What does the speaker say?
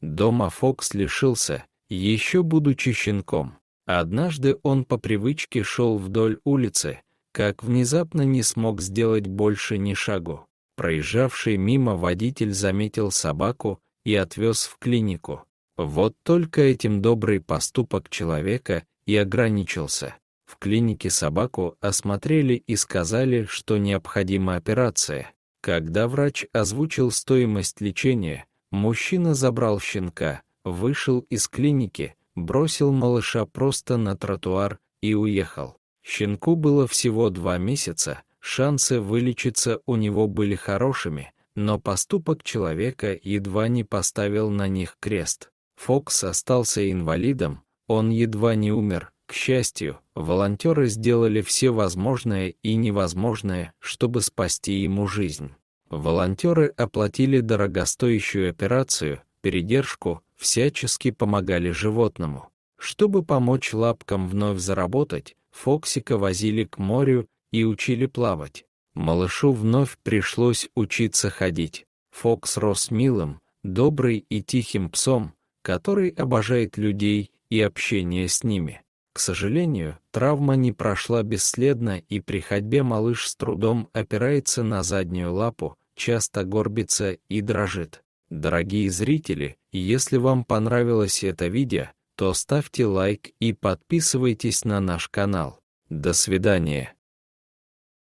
Дома Фокс лишился, еще будучи щенком. Однажды он по привычке шел вдоль улицы, как внезапно не смог сделать больше ни шагу. Проезжавший мимо водитель заметил собаку и отвез в клинику. Вот только этим добрый поступок человека и ограничился. В клинике собаку осмотрели и сказали, что необходима операция. Когда врач озвучил стоимость лечения, Мужчина забрал щенка, вышел из клиники, бросил малыша просто на тротуар и уехал. Щенку было всего два месяца, шансы вылечиться у него были хорошими, но поступок человека едва не поставил на них крест. Фокс остался инвалидом, он едва не умер. К счастью, волонтеры сделали все возможное и невозможное, чтобы спасти ему жизнь. Волонтеры оплатили дорогостоящую операцию, передержку, всячески помогали животному. Чтобы помочь лапкам вновь заработать, Фоксика возили к морю и учили плавать. Малышу вновь пришлось учиться ходить. Фокс рос милым, добрый и тихим псом, который обожает людей и общение с ними. К сожалению, травма не прошла бесследно, и при ходьбе малыш с трудом опирается на заднюю лапу, часто горбится и дрожит. Дорогие зрители, если вам понравилось это видео, то ставьте лайк и подписывайтесь на наш канал. До свидания.